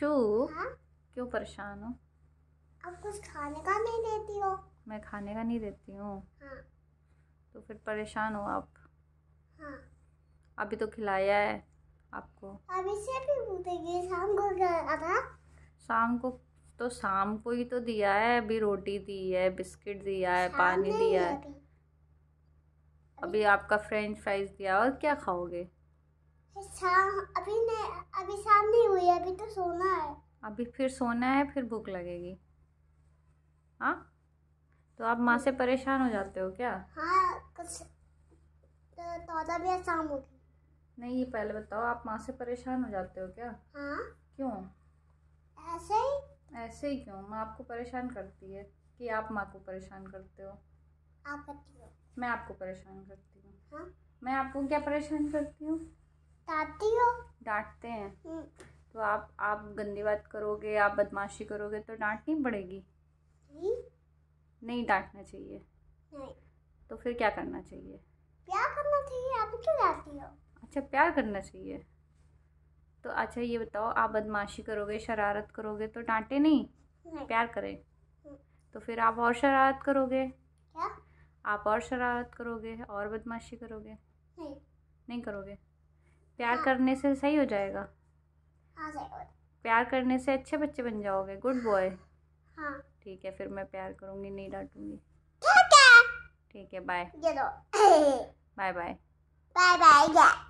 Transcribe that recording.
शू हाँ। क्यों परेशान हो अब कुछ खाने का नहीं देती हो मैं खाने का नहीं देती हूँ हाँ। तो फिर परेशान हो आप हाँ। अभी तो खिलाया है आपको अभी से भी शाम को क्या शाम को तो शाम को ही तो दिया है अभी रोटी दी है बिस्किट दिया है पानी दिया है अभी, आपका फ्रेंच फ्राइज दिया और क्या खाओगे अभी अभी अभी तो सोना है अभी फिर सोना है फिर भूख लगेगी हाँ तो आप माँ से परेशान हो जाते हो क्या हाँ कुछ तो तौदा भी आसान होगी नहीं ये पहले बताओ आप माँ से परेशान हो जाते हो क्या हाँ क्यों ऐसे ही ऐसे ही क्यों माँ आपको परेशान करती है कि आप माँ को परेशान करते हो आप करती हो मैं आपको परेशान करती हूँ हाँ? मैं आपको क्या परेशान करती हूँ डांटती हो डांटते हैं हम्म। तो आप आप गंदी बात करोगे आप बदमाशी करोगे तो डांटनी पड़ेगी नहीं, नहीं डांटना चाहिए नहीं तो फिर क्या करना चाहिए प्यार करना चाहिए आप क्यों डांटती हो अच्छा प्यार करना चाहिए तो अच्छा ये बताओ आप बदमाशी करोगे शरारत करोगे तो डांटे नहीं, नहीं। प्यार करें तो फिर आप और शरारत करोगे क्या आप और शरारत करोगे और बदमाशी करोगे नहीं नहीं करोगे प्यार हाँ। करने से सही हो जाएगा हाँ प्यार करने से अच्छे बच्चे बन जाओगे गुड बॉय हाँ। ठीक है फिर मैं प्यार करूंगी नहीं डांटूंगी ठीक है bye bye bye bye bye